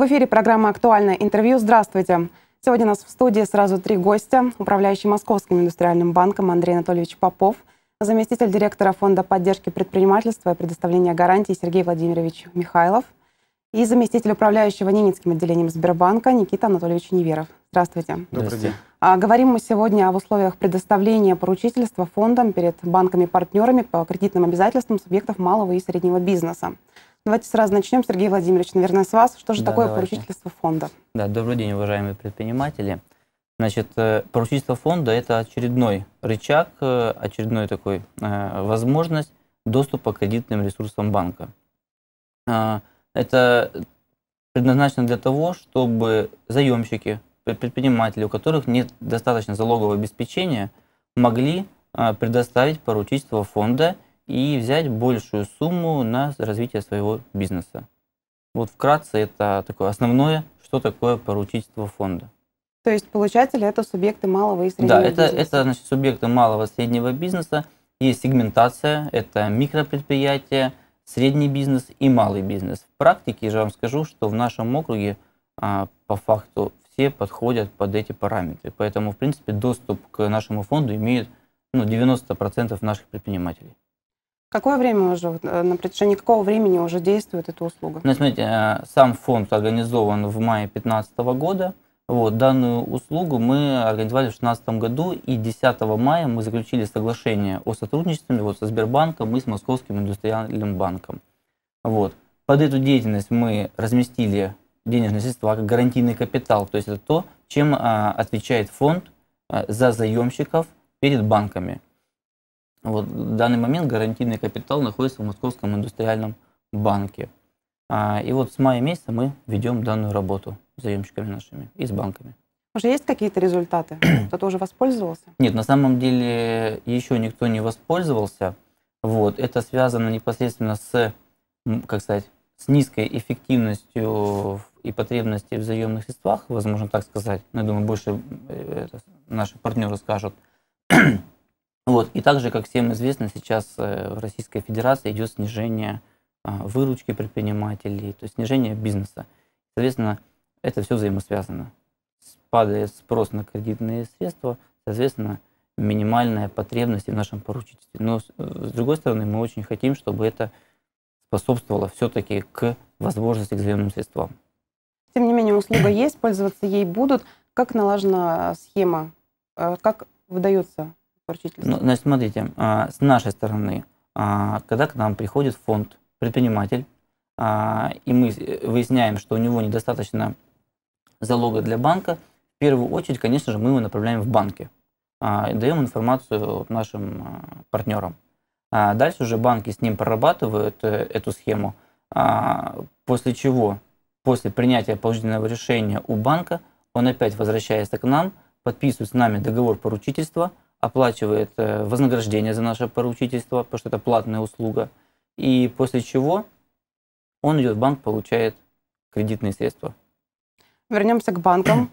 В эфире программа «Актуальное интервью». Здравствуйте. Сегодня у нас в студии сразу три гостя. Управляющий Московским индустриальным банком Андрей Анатольевич Попов, заместитель директора Фонда поддержки предпринимательства и предоставления гарантий Сергей Владимирович Михайлов и заместитель управляющего Ненецким отделением Сбербанка Никита Анатольевич Неверов. Здравствуйте. Добрый день. А, говорим мы сегодня в условиях предоставления поручительства фондом перед банками-партнерами по кредитным обязательствам субъектов малого и среднего бизнеса. Давайте сразу начнем, Сергей Владимирович, наверное, с вас. Что же да, такое давайте. поручительство фонда? Да, добрый день, уважаемые предприниматели. Значит, э, поручительство фонда – это очередной рычаг, э, очередной такой э, возможность доступа к кредитным ресурсам банка. Это предназначено для того, чтобы заемщики, предприниматели, у которых нет достаточно залогового обеспечения, могли предоставить поручительство фонда – и взять большую сумму на развитие своего бизнеса. Вот вкратце это такое основное, что такое поручительство фонда. То есть получатели это субъекты малого и среднего да, бизнеса? Да, это, значит, субъекты малого и среднего бизнеса. Есть сегментация, это микропредприятия, средний бизнес и малый бизнес. В практике, же вам скажу, что в нашем округе а, по факту все подходят под эти параметры. Поэтому, в принципе, доступ к нашему фонду имеют ну, 90% наших предпринимателей. Какое время уже, э, на протяжении какого времени уже действует эта услуга? Ну, смотрите, э, сам фонд организован в мае 2015 года. Вот, данную услугу мы организовали в 2016 году, и 10 мая мы заключили соглашение о сотрудничестве вот, со Сбербанком и с Московским индустриальным банком. Вот. Под эту деятельность мы разместили денежные средства как гарантийный капитал, то есть это то, чем а, отвечает фонд а, за заемщиков перед банками. Вот, в данный момент гарантийный капитал находится в Московском индустриальном банке. А, и вот с мая месяца мы ведем данную работу с заемщиками нашими и с банками. Уже есть какие-то результаты? Кто-то уже воспользовался? Нет, на самом деле еще никто не воспользовался. Вот. Это связано непосредственно с, как сказать, с низкой эффективностью и потребности в заемных средствах, возможно так сказать. Но ну, я думаю, больше э, наши партнеры скажут. Вот. И также, как всем известно, сейчас э, в Российской Федерации идет снижение э, выручки предпринимателей, то есть снижение бизнеса. Соответственно, это все взаимосвязано. Падает спрос на кредитные средства, соответственно, минимальная потребность в нашем поручительстве. Но, с э, другой стороны, мы очень хотим, чтобы это способствовало все-таки к возможности к заемным средствам. Тем не менее, услуга есть, пользоваться ей будут. Как налажена схема? Как выдается поручительства? Ну, значит, смотрите, а, с нашей стороны, а, когда к нам приходит фонд, предприниматель, а, и мы выясняем, что у него недостаточно залога для банка, в первую очередь, конечно же, мы его направляем в банки. И даем информацию нашим партнерам. Дальше уже банки с ним прорабатывают э, эту схему, после чего, после принятия положительного решения у банка, он опять возвращается к нам, подписывает с нами договор поручительства – оплачивает э, вознаграждение за наше поручительство, потому что это платная услуга. И после чего он идет в банк, получает кредитные средства. Вернемся к банкам.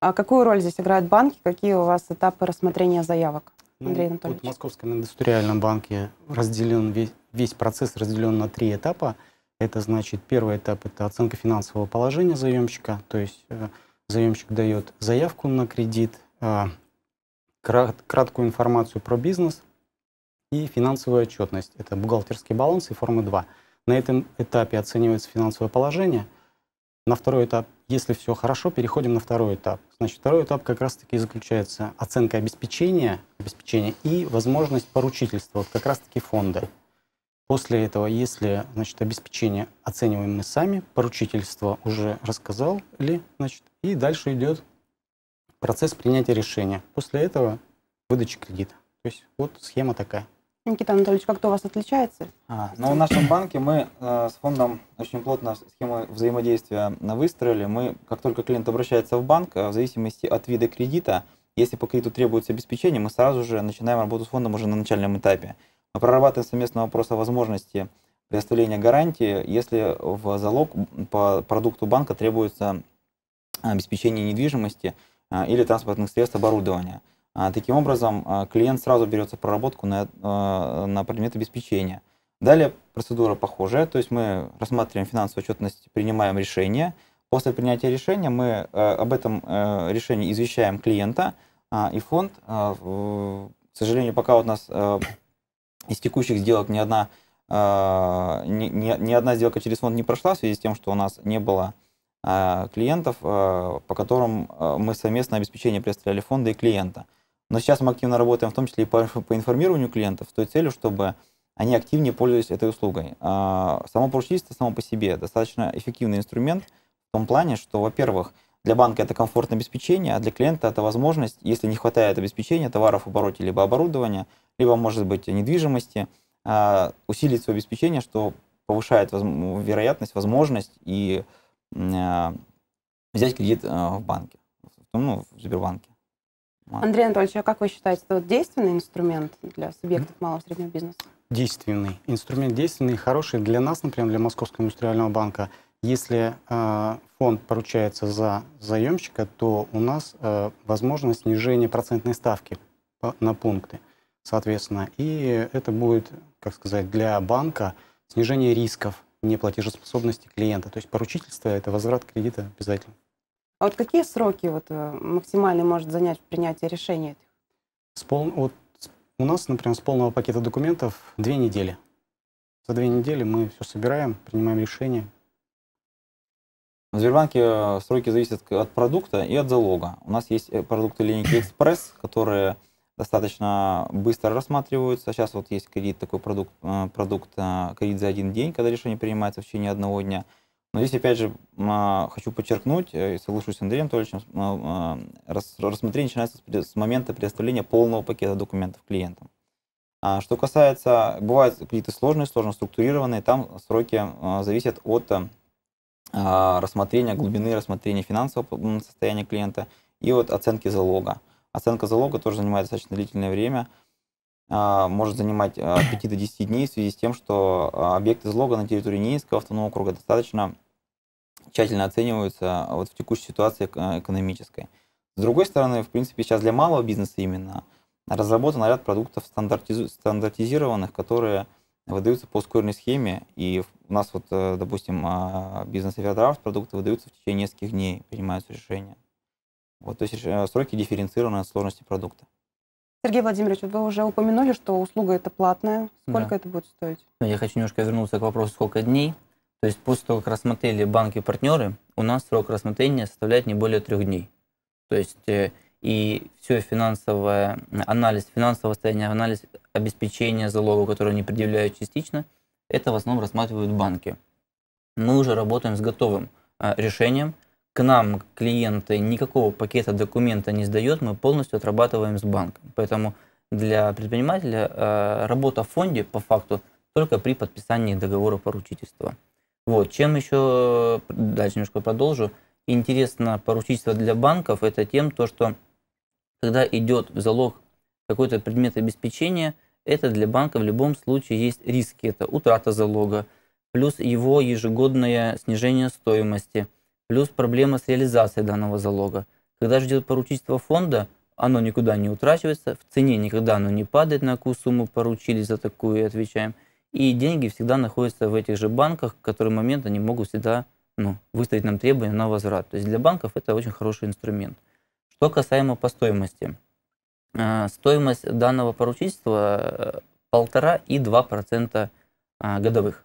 А какую роль здесь играют банки? Какие у вас этапы рассмотрения заявок? Ну, Андрей Анатольевич. Вот в Московском индустриальном банке разделен весь, весь процесс разделен на три этапа. Это значит, первый этап – это оценка финансового положения заемщика, то есть э, заемщик дает заявку на кредит, а, краткую информацию про бизнес и финансовую отчетность. Это бухгалтерский баланс и формы 2. На этом этапе оценивается финансовое положение. На второй этап, если все хорошо, переходим на второй этап. Значит, второй этап как раз-таки заключается оценка обеспечения, обеспечения и возможность поручительства, вот как раз-таки фонда. После этого, если значит, обеспечение оцениваем мы сами, поручительство уже рассказал ли, значит, и дальше идет процесс принятия решения. После этого выдача кредита. То есть вот схема такая. Никита Анатольевич, как-то у вас отличается? А, ну, в нашем банке мы э, с фондом очень плотно схему взаимодействия выстроили. Мы, как только клиент обращается в банк, э, в зависимости от вида кредита, если по кредиту требуется обеспечение, мы сразу же начинаем работу с фондом уже на начальном этапе. Мы прорабатываем совместно вопрос о возможности предоставления гарантии, если в залог по продукту банка требуется э, обеспечение недвижимости, а, или транспортных средств оборудования. А, таким образом, а, клиент сразу берется проработку на, на предмет обеспечения. Далее процедура похожая, то есть мы рассматриваем финансовую отчетность, принимаем решение. После принятия решения мы об этом решении извещаем клиента, и фонд, к сожалению, пока у нас из текущих сделок ни одна, ни, ни, ни одна сделка через фонд не прошла в связи с тем, что у нас не было а, клиентов, а, по которым а, мы совместно обеспечение представляли фонда и клиента. Но сейчас мы активно работаем в том числе и по, по информированию клиентов с той целью, чтобы они активнее пользовались этой услугой. Само поручительство само по себе достаточно эффективный инструмент в том плане, что, во-первых, для банка это комфортное обеспечение, а для клиента это возможность, если не хватает обеспечения товаров в обороте, либо оборудования, либо, может быть, недвижимости, усилить свое обеспечение, что повышает вероятность, возможность и Э, взять кредит э, в банке, ну, в Сбербанке. Андрей Анатольевич, а как вы считаете, это вот действенный инструмент для субъектов малого и среднего бизнеса? Действенный. Инструмент действенный и хороший для нас, например, для Московского индустриального банка. Если э, фонд поручается за заемщика, то у нас э, возможно снижение процентной ставки на пункты, соответственно. И это будет, как сказать, для банка снижение рисков неплатежеспособности клиента. То есть поручительство – это возврат кредита обязательно. А вот какие сроки вот э, максимально может занять принятие решения С пол... вот у нас, например, с полного пакета документов две недели. За две недели мы все собираем, принимаем решение. В Сбербанке э, сроки зависят от продукта и от залога. У нас есть э, продукты линейки «Экспресс», которые достаточно быстро рассматриваются. Сейчас вот есть кредит, такой продукт, э, продукт э, кредит за один день, когда решение принимается в течение одного дня. Но здесь, опять же, э, хочу подчеркнуть, и соглашусь с Андреем Анатольевичем, рассмотрение начинается с момента предоставления полного пакета документов клиентам. А что касается, бывают кредиты сложные, сложно структурированные, там сроки зависят от рассмотрения, глубины рассмотрения финансового состояния клиента и от оценки залога. Оценка залога тоже занимает достаточно длительное время, а, может занимать а, от 5 до 10 дней в связи с тем, что а, объекты залога на территории Нинского автономного округа достаточно тщательно оцениваются вот в текущей ситуации экономической. С другой стороны, в принципе, сейчас для малого бизнеса именно разработан ряд продуктов стандартиз... стандартизированных, которые выдаются по ускоренной схеме. И у нас вот, э, допустим, бизнес Эвердрафт продукты выдаются в течение нескольких дней, принимаются решения. Вот, то есть э, сроки дифференцированы от сложности продукта. Сергей Владимирович, вы уже упомянули, что услуга это платная. Сколько да. это будет стоить? Ну, я хочу немножко вернуться к вопросу, сколько дней. То есть после того, как рассмотрели банки-партнеры, у нас срок рассмотрения составляет не более трех дней. То есть э, и все финансовое, анализ финансового состояния, анализ обеспечения залога, который они предъявляют частично, это в основном рассматривают банки. Мы уже работаем с готовым э, решением – к нам клиенты никакого пакета документа не сдает, мы полностью отрабатываем с банком. Поэтому для предпринимателя э, работа в фонде по факту только при подписании договора поручительства. Вот. Чем еще, э, дальше немножко продолжу, интересно поручительство для банков, это тем, то, что когда идет в залог какой-то предмет обеспечения, это для банка в любом случае есть риски. Это утрата залога, плюс его ежегодное снижение стоимости – Плюс проблема с реализацией данного залога. Когда ждет поручительство фонда, оно никуда не утрачивается, в цене никогда оно не падает, на какую сумму поручили, за такую и отвечаем. И деньги всегда находятся в этих же банках, в который момент они могут всегда ну, выставить нам требования на возврат. То есть для банков это очень хороший инструмент. Что касаемо по стоимости. А, стоимость данного поручительства 1,5 э, и 2% а, годовых.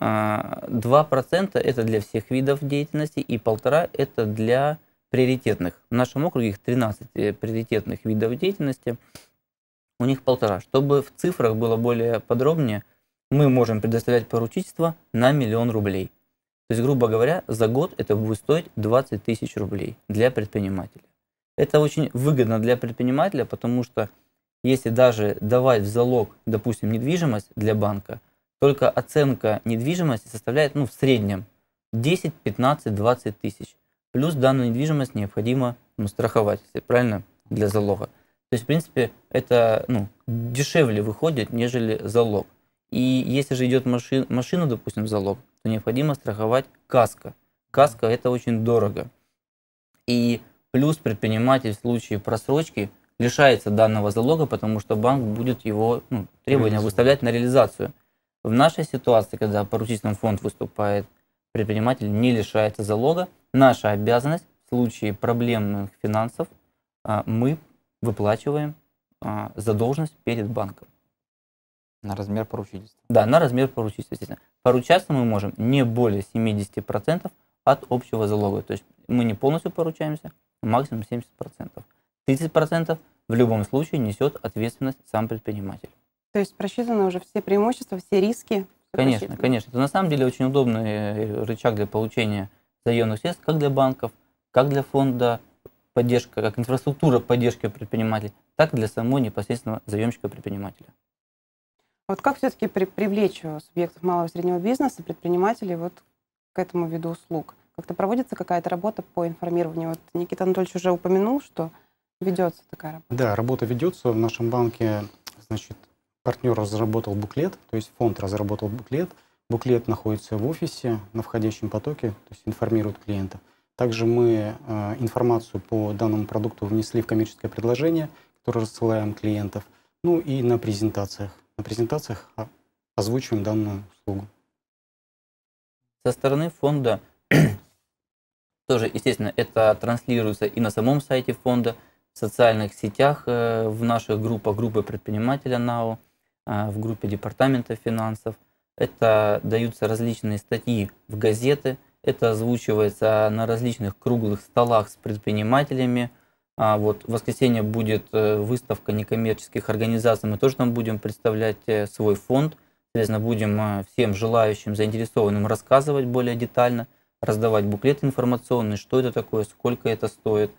2% а, это для всех видов деятельности и 1,5% это для приоритетных. В нашем округе их 13 э, приоритетных видов деятельности, у них 1,5%. Чтобы в цифрах было более подробнее, мы можем предоставлять поручительство на миллион рублей. То есть, грубо говоря, за год это будет стоить 20 тысяч рублей для предпринимателя. Это очень выгодно для предпринимателя, потому что если даже давать в залог, допустим, недвижимость для банка – только оценка недвижимости составляет ну, в среднем 10, 15, 20 тысяч. Плюс данную недвижимость необходимо ну, страховать, если правильно, для залога. То есть, в принципе, это ну, дешевле выходит, нежели залог. И если же идет машина, машина, допустим, залог, то необходимо страховать каска. Каска это очень дорого. И плюс предприниматель в случае просрочки лишается данного залога, потому что банк будет его ну, требования выставлять на реализацию. В нашей ситуации, когда поручительный фонд выступает предприниматель, не лишается залога, наша обязанность в случае проблемных финансов а, мы выплачиваем а, задолженность перед банком. На размер поручительства. Да, на размер поручительства, естественно. Поручаться мы можем не более 70% от общего залога. То есть мы не полностью поручаемся, а максимум 70%. 30% в любом случае несет ответственность сам предприниматель. То есть просчитаны уже все преимущества, все риски? Все конечно, просчитаны. конечно. Это на самом деле очень удобный э, рычаг для получения заемных средств как для банков, как для фонда поддержка, как инфраструктура поддержки предпринимателей, так и для самого непосредственного заемщика-предпринимателя. Вот как все-таки при, привлечь э, субъектов малого и среднего бизнеса, предпринимателей вот к этому виду услуг? Как-то проводится какая-то работа по информированию? Вот Никита Анатольевич уже упомянул, что ведется такая работа. Да, работа ведется в нашем банке. Значит, партнер разработал буклет, то есть фонд разработал буклет. Буклет находится в офисе на входящем потоке, то есть информирует клиента. Также мы э, информацию по данному продукту внесли в коммерческое предложение, которое рассылаем клиентов. Ну и на презентациях. На презентациях а, озвучиваем данную услугу. Со стороны фонда тоже, естественно, это транслируется и на самом сайте фонда, в социальных сетях, э, в наших группах группы предпринимателя НАО. А, в группе Департамента финансов. Это даются различные статьи в газеты, это озвучивается на различных круглых столах с предпринимателями. А, вот в воскресенье будет э, выставка некоммерческих организаций, мы тоже там будем представлять э, свой фонд. Соответственно, будем э, всем желающим, заинтересованным рассказывать более детально, раздавать буклеты информационные, что это такое, сколько это стоит,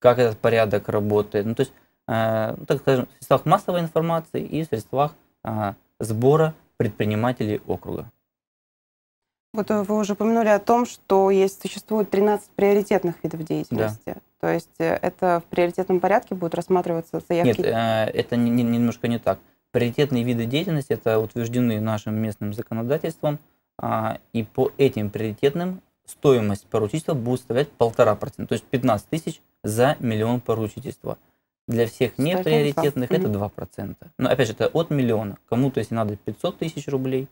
как этот порядок работает. Ну, то есть, э, так скажем, в средствах массовой информации и в средствах а, сбора предпринимателей округа. Вот э, вы уже упомянули о том, что есть, существует 13 приоритетных видов деятельности. Да. То есть э, это в приоритетном порядке будут рассматриваться заявки? Нет, э, это немножко не так. Приоритетные виды деятельности это утверждены нашим местным законодательством, а, и по этим приоритетным стоимость поручительства будет составлять полтора процента, то есть 15 тысяч за миллион поручительства – для всех неприоритетных это 2%. Но ну, опять же, это от миллиона. Кому-то, если надо 500 тысяч рублей,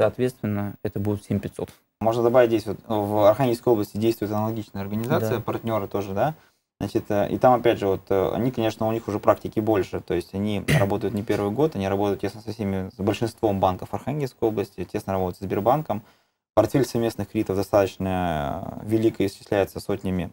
соответственно, это будет 7500. Можно добавить здесь, вот, в Архангельской области действует аналогичная организация, да. партнеры тоже, да? Значит, э, и там, опять же, вот э, они, конечно, у них уже практики больше, то есть они работают не первый год, они работают тесно со всеми, с большинством банков Архангельской области, тесно работают с Сбербанком. Портфель совместных кредитов достаточно э, велик и исчисляется сотнями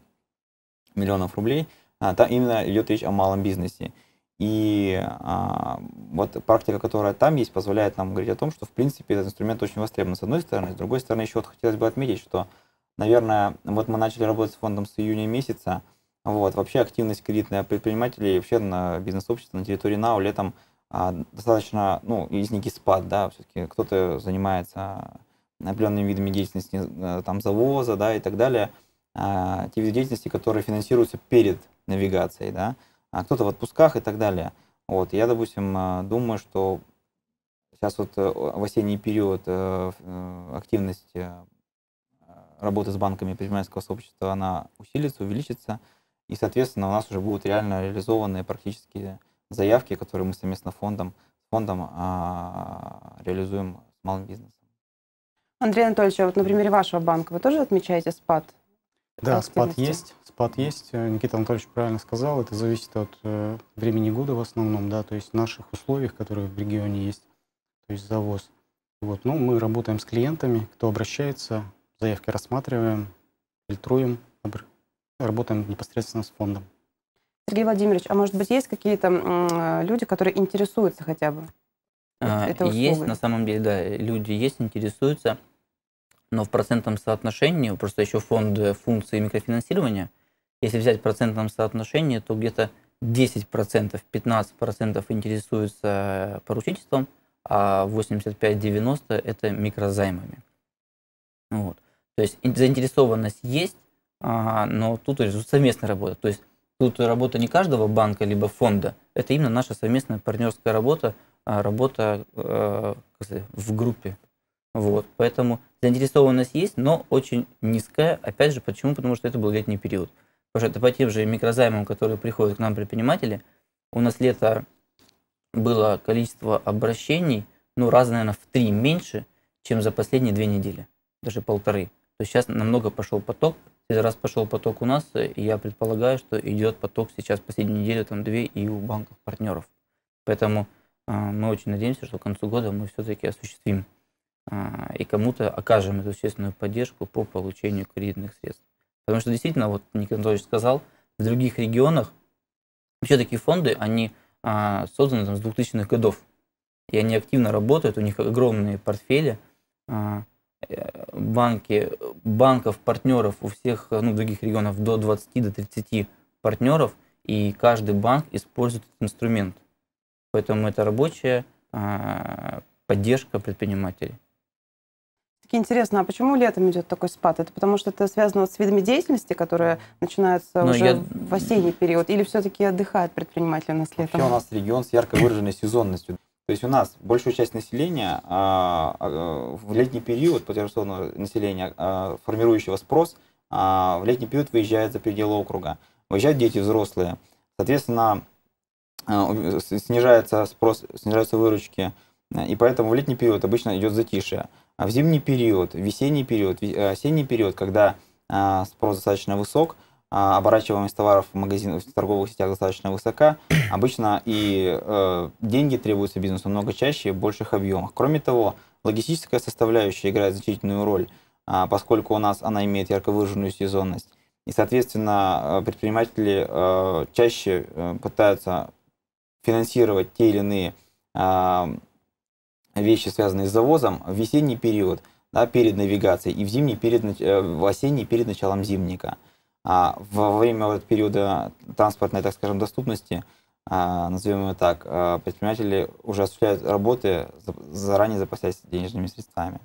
миллионов рублей – а, там именно идет речь о малом бизнесе. И а, вот практика, которая там есть, позволяет нам говорить о том, что, в принципе, этот инструмент очень востребован, с одной стороны. С другой стороны, еще вот хотелось бы отметить, что, наверное, вот мы начали работать с фондом с июня месяца. Вот, вообще активность кредитная предпринимателей, вообще на бизнес-общество на территории НАУ летом а, достаточно, ну, есть некий спад, да, все-таки кто-то занимается определенными видами деятельности, э, там, завоза, да, и так далее – а, те виды деятельности, которые финансируются перед навигацией, да, а кто-то в отпусках и так далее. Вот, я, допустим, а, думаю, что сейчас вот э, в осенний период э, э, активность работы с банками предпринимательского сообщества, она усилится, увеличится, и, соответственно, у нас уже будут реально реализованные практически заявки, которые мы совместно фондом, фондом а, реализуем с малым бизнесом. Андрей Анатольевич, а вот на примере вашего банка вы тоже отмечаете спад да, спад есть. Спад есть. Э, Никита Анатольевич правильно сказал. Это зависит от э, времени года в основном, да, то есть наших условиях, которые в регионе есть, то есть завоз. Вот, ну, мы работаем с клиентами, кто обращается, заявки рассматриваем, фильтруем, работаем непосредственно с фондом. Сергей Владимирович, а может быть есть какие-то э, люди, которые интересуются хотя бы? А, Есть, на самом деле, да, люди есть, интересуются но в процентном соотношении, просто еще фонд функции микрофинансирования, если взять в процентном соотношении, то где-то 10%, 15% интересуются поручительством, а 85-90% это микрозаймами. Вот. То есть заинтересованность есть, а, но тут совместная работа. То есть тут работа не каждого банка либо фонда, это именно наша совместная партнерская работа, а, работа э, сказать, в группе. Вот, поэтому заинтересованность есть, но очень низкая. Опять же, почему? Потому что это был летний период. Потому что это по тем же микрозаймам, которые приходят к нам предприниматели, у нас лето было количество обращений, ну, раз, наверное, в три меньше, чем за последние две недели, даже полторы. То есть сейчас намного пошел поток. Раз пошел поток у нас, я предполагаю, что идет поток сейчас последнюю неделю, там две, и у банков партнеров. Поэтому э, мы очень надеемся, что к концу года мы все-таки осуществим а, и кому-то окажем эту существенную поддержку по получению кредитных средств. Потому что действительно, вот Никита Анатольевич сказал, в других регионах все такие фонды, они а, созданы там, с 2000-х годов. И они активно работают, у них огромные портфели, а, э, банки, банков, партнеров у всех ну, других регионов до 20-30 до партнеров, и каждый банк использует этот инструмент. Поэтому это рабочая поддержка предпринимателей все-таки интересно, а почему летом идет такой спад? Это потому что это связано вот с видами деятельности, которые начинаются Но ну, уже я... в осенний период? Или все-таки отдыхают предприниматели у нас летом? Вообще у нас регион с ярко выраженной сезонностью. То есть у нас большую часть населения а, а, в летний период, потерпевшего населения, а, формирующего спрос, а, в летний период выезжает за пределы округа. Выезжают дети взрослые. Соответственно, а, снижается спрос, снижаются выручки Э, и поэтому в летний период обычно идет затишье. А в зимний период, весенний период, э, осенний период, когда э, спрос достаточно высок, а оборачиваемость товаров в магазинах, в торговых сетях достаточно высока, обычно и э, деньги требуются бизнесу много чаще и в больших объемах. Кроме того, логистическая составляющая играет значительную роль, э, поскольку у нас она имеет ярко выраженную сезонность. И, соответственно, предприниматели э, чаще пытаются финансировать те или иные вещи, связанные с завозом, в весенний период, да, перед навигацией, и в зимний перед, э, в осенний перед началом зимника. А во время вот периода транспортной, так скажем, доступности, а, назовем ее так, а, предприниматели уже осуществляют работы, заранее запасаясь денежными средствами.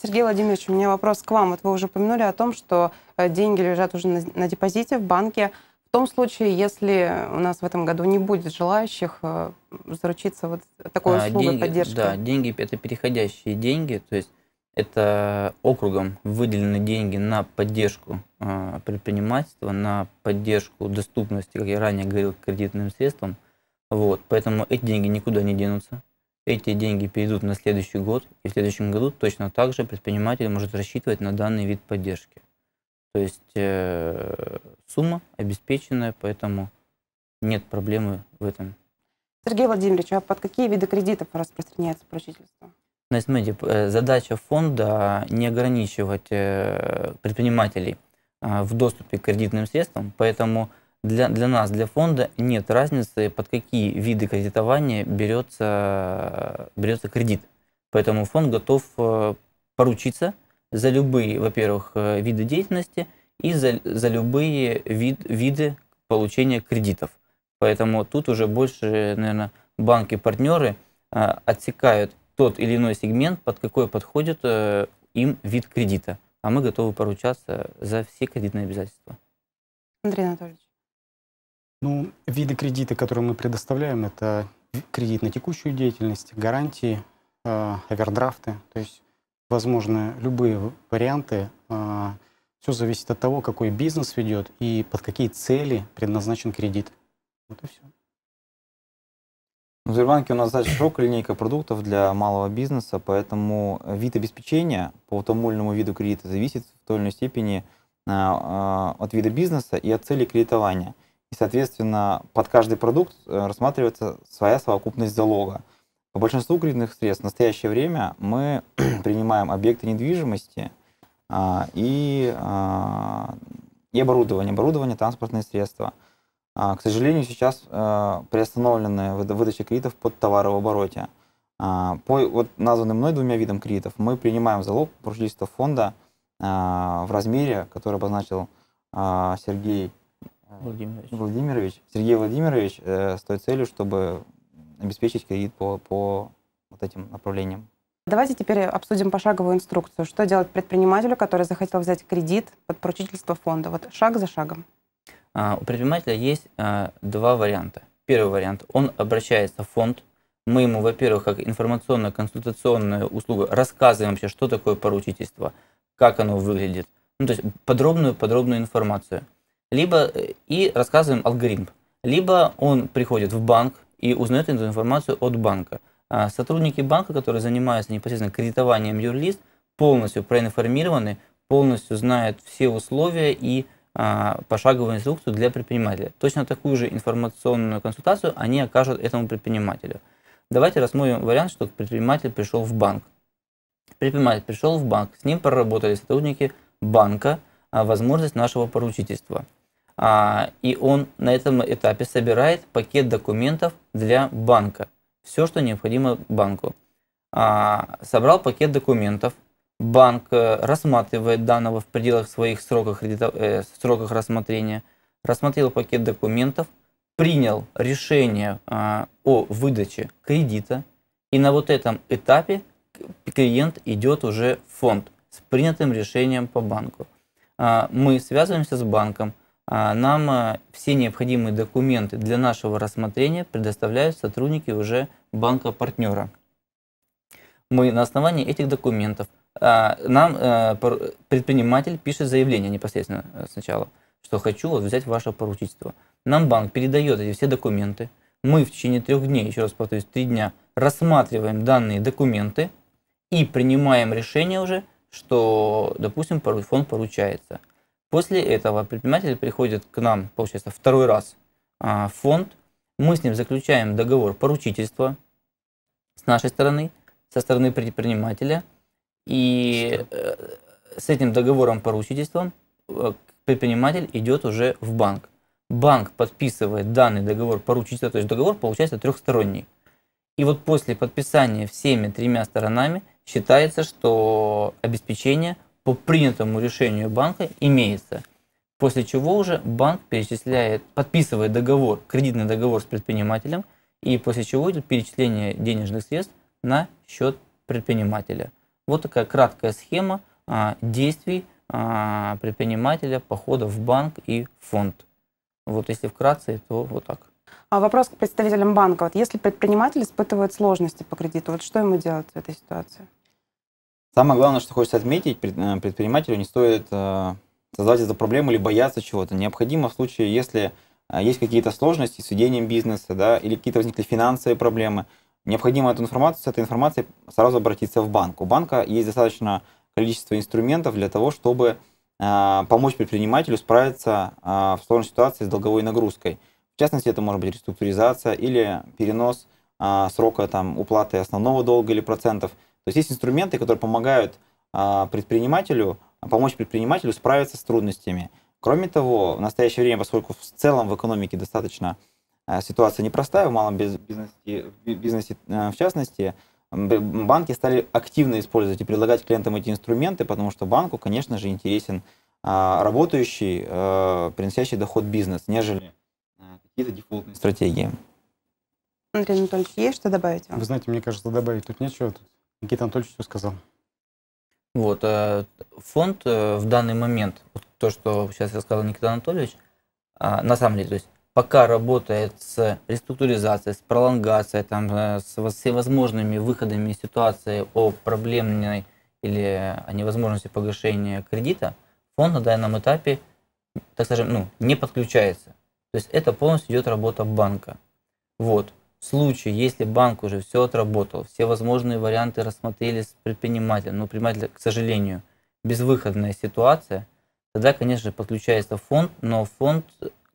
Сергей Владимирович, у меня вопрос к вам. Вот вы уже упомянули о том, что э, деньги лежат уже на депозите в банке. В том случае, если у нас в этом году не будет желающих э, заручиться вот такой а, деньги, поддержки. Да, деньги – это переходящие деньги, то есть это округом выделены деньги на поддержку э, предпринимательства, на поддержку доступности, как я ранее говорил, кредитным средствам. Вот, поэтому эти деньги никуда не денутся. Эти деньги перейдут на следующий год, и в следующем году точно так же предприниматель может рассчитывать на данный вид поддержки. То есть э, сумма обеспеченная, поэтому нет проблемы в этом. Сергей Владимирович, а под какие виды кредитов распространяется поручительство? На SMED э, задача фонда не ограничивать э, предпринимателей в доступе к кредитным средствам, поэтому для, для нас, для фонда, нет разницы, под какие виды кредитования берется, берется кредит. Поэтому фонд готов поручиться – за любые, во-первых, э, виды деятельности и за, за любые вид, виды получения кредитов. Поэтому тут уже больше, наверное, банки-партнеры э, отсекают тот или иной сегмент, под какой подходит э, им вид кредита. А мы готовы поручаться за все кредитные обязательства. Андрей Анатольевич. Ну, виды кредита, которые мы предоставляем, это кредит на текущую деятельность, гарантии, э, овердрафты. То есть возможны любые варианты. А, все зависит от того, какой бизнес ведет и под какие цели предназначен кредит. Вот и все. В Сбербанке у нас достаточно широкая линейка продуктов для малого бизнеса, поэтому вид обеспечения по тому или иному виду кредита зависит в той или иной степени а, а, от вида бизнеса и от цели кредитования. И, соответственно, под каждый продукт э, рассматривается своя совокупность залога. По большинству кредитных средств в настоящее время мы принимаем объекты недвижимости а, и, а, и оборудование, оборудование, транспортные средства. А, к сожалению, сейчас а, приостановлены выдача кредитов под товарообороте. А, по вот, названным мной двумя видам кредитов мы принимаем залог поручительства фонда а, в размере, который обозначил а, Сергей э, Владимирович. Владимирович. Сергей Владимирович э, с той целью, чтобы обеспечить кредит по, по вот этим направлениям. Давайте теперь обсудим пошаговую инструкцию. Что делать предпринимателю, который захотел взять кредит под поручительство фонда? Вот шаг за шагом. А, у предпринимателя есть а, два варианта. Первый вариант. Он обращается в фонд. Мы ему, во-первых, как информационно-консультационную услугу рассказываем вообще, что такое поручительство, как оно выглядит. Ну, то есть подробную-подробную информацию. Либо э, и рассказываем алгоритм. Либо он приходит в банк, и узнает эту информацию от банка. А сотрудники банка, которые занимаются непосредственно кредитованием юрлиц, полностью проинформированы, полностью знают все условия и а, пошаговую инструкцию для предпринимателя. Точно такую же информационную консультацию они окажут этому предпринимателю. Давайте рассмотрим вариант, что предприниматель пришел в банк. Предприниматель пришел в банк, с ним проработали сотрудники банка а, возможность нашего поручительства – а, и он на этом этапе собирает пакет документов для банка. Все, что необходимо банку. А, собрал пакет документов, банк э, рассматривает данного в пределах своих сроков, кредито, э, сроках рассмотрения, рассмотрел пакет документов, принял решение а, о выдаче кредита, и на вот этом этапе клиент идет уже в фонд с принятым решением по банку. Мы связываемся с банком – а, нам а, все необходимые документы для нашего рассмотрения предоставляют сотрудники уже банка-партнера. Мы на основании этих документов, а, нам э, предприниматель пишет заявление непосредственно э, сначала, что хочу вот взять ваше поручительство. Нам банк передает эти все документы. Мы в течение трех дней, еще раз повторюсь, три дня, рассматриваем данные документы и принимаем решение уже, что, допустим, фонд поручается – После этого предприниматель приходит к нам, получается, второй раз а, в фонд. Мы с ним заключаем договор поручительства с нашей стороны, со стороны предпринимателя. И Что? Э, с этим договором поручительства э, предприниматель идет уже в банк. Банк подписывает данный договор поручительства, то есть договор получается трехсторонний. И вот после подписания всеми тремя сторонами считается, что обеспечение по принятому решению банка имеется. После чего уже банк перечисляет, подписывает договор, кредитный договор с предпринимателем, и после чего идет перечисление денежных средств на счет предпринимателя. Вот такая краткая схема а, действий а, предпринимателя, похода в банк и фонд. Вот если вкратце, то вот так. А вопрос к представителям банка. Вот если предприниматель испытывает сложности по кредиту, вот что ему делать в этой ситуации? Самое главное, что хочется отметить, э, предпринимателю не стоит э, создавать эту проблему или бояться чего-то. Необходимо в случае, если э, есть какие-то сложности с ведением бизнеса, да, или какие-то возникли финансовые проблемы, необходимо эту информацию, с этой информацией сразу обратиться в банк. У банка есть достаточно количество инструментов для того, чтобы помочь предпринимателю справиться в сложной ситуации с долговой нагрузкой. В частности, это может быть реструктуризация или перенос срока там, уплаты основного долга или процентов – то есть есть инструменты, которые помогают а, предпринимателю, а, помочь предпринимателю справиться с трудностями. Кроме того, в настоящее время, поскольку в целом в экономике достаточно а, ситуация непростая, в малом бизнесе, бизнесе в частности, банки стали активно использовать и предлагать клиентам эти инструменты, потому что банку, конечно же, интересен работающий, приносящий доход бизнес, нежели какие-то дефолтные стратегии. Андрей Анатольевич, есть что добавить? Вы знаете, мне кажется, добавить тут нечего. Тут Никита Анатольевич все сказал. Вот, э, фонд э, в данный момент, то, что сейчас рассказал Никита Анатольевич, а, на самом деле, то есть пока работает с реструктуризацией, с пролонгацией, там, э, с всевозможными выходами из ситуации о проблемной или о невозможности погашения кредита, фонд на данном этапе, так скажем, ну, не подключается. То есть это полностью идет работа банка. Вот случае, если банк уже все отработал, все возможные варианты рассмотрели с предпринимателем, но ну, предприниматель, к сожалению, безвыходная ситуация, тогда, конечно же, подключается фонд, но фонд,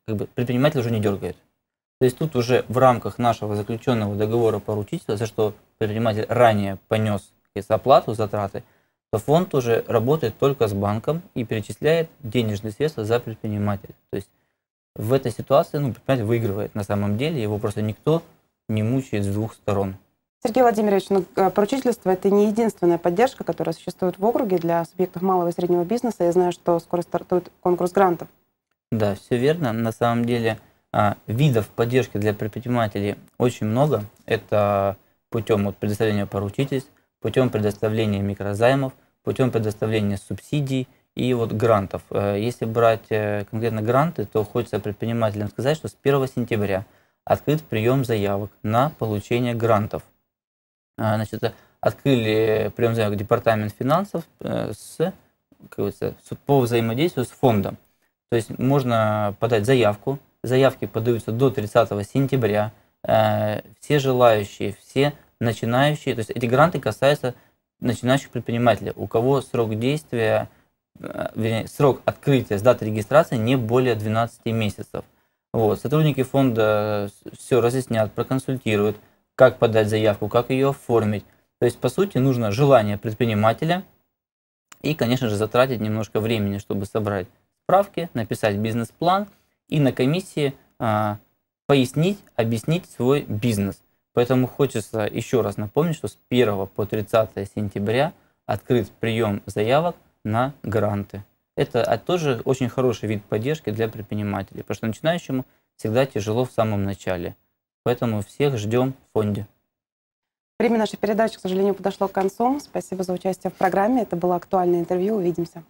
как бы, предприниматель уже не дергает. То есть тут уже в рамках нашего заключенного договора поручительства, за что предприниматель ранее понес оплату, затраты, то фонд уже работает только с банком и перечисляет денежные средства за предпринимателя. То есть в этой ситуации ну, предприниматель выигрывает на самом деле, его просто никто не мучает с двух сторон. Сергей Владимирович, ну, э, поручительство – это не единственная поддержка, которая существует в округе для субъектов малого и среднего бизнеса. Я знаю, что скоро стартует конкурс грантов. Да, все верно. На самом деле а, видов поддержки для предпринимателей очень много. Это путем вот, предоставления поручительств, путем предоставления микрозаймов, путем предоставления субсидий и вот грантов. Э, если брать э, конкретно гранты, то хочется предпринимателям сказать, что с 1 сентября – открыт прием заявок на получение грантов. А, значит, открыли прием заявок Департамент финансов э, с, с, по взаимодействию с фондом. То есть можно подать заявку. Заявки подаются до 30 сентября. Э, все желающие, все начинающие, то есть эти гранты касаются начинающих предпринимателей, у кого срок действия, э, вернее, срок открытия с даты регистрации не более 12 месяцев. Вот, сотрудники фонда э, все разъяснят, проконсультируют, как подать заявку, как ее оформить. То есть, по сути, нужно желание предпринимателя и, конечно же, затратить немножко времени, чтобы собрать справки, написать бизнес-план и на комиссии а, пояснить, объяснить свой бизнес. Поэтому хочется еще раз напомнить, что с 1 по 30 сентября открыт прием заявок на гранты. Это а, тоже очень хороший вид поддержки для предпринимателей, потому что начинающему всегда тяжело в самом начале. Поэтому всех ждем в фонде. Время нашей передачи, к сожалению, подошло к концу. Спасибо за участие в программе. Это было актуальное интервью. Увидимся.